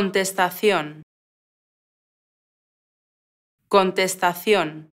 Contestación. Contestación.